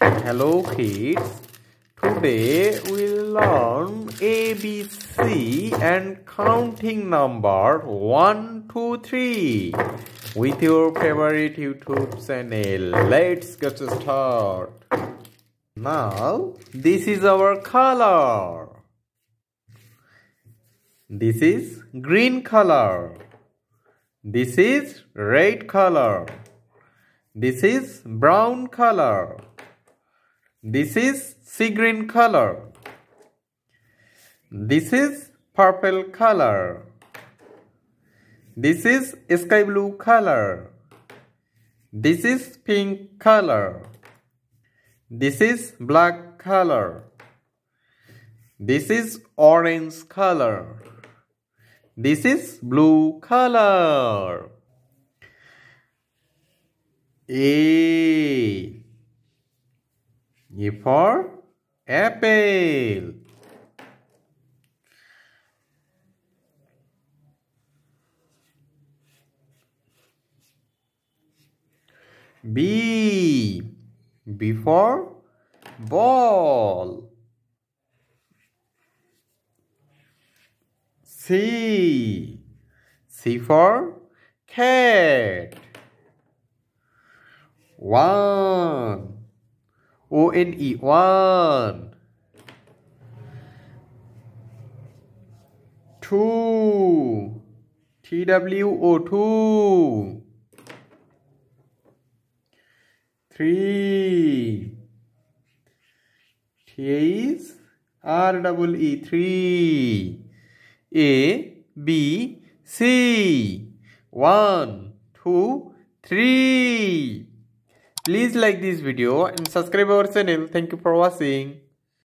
Hello kids, today we'll learn ABC and counting number 1, 2, 3 with your favorite YouTube channel. Let's get started. Now, this is our color. This is green color. This is red color. This is brown color. This is sea green color. This is purple color. This is sky blue color. This is pink color. This is black color. This is orange color. This is blue color. A. A for apple. B. B for ball. C. C for cat. One. O N E. One. Two. T W O. Two. Three. T A is R double E. Three. A B C. One, two, three. Please like this video and subscribe our channel. Thank you for watching.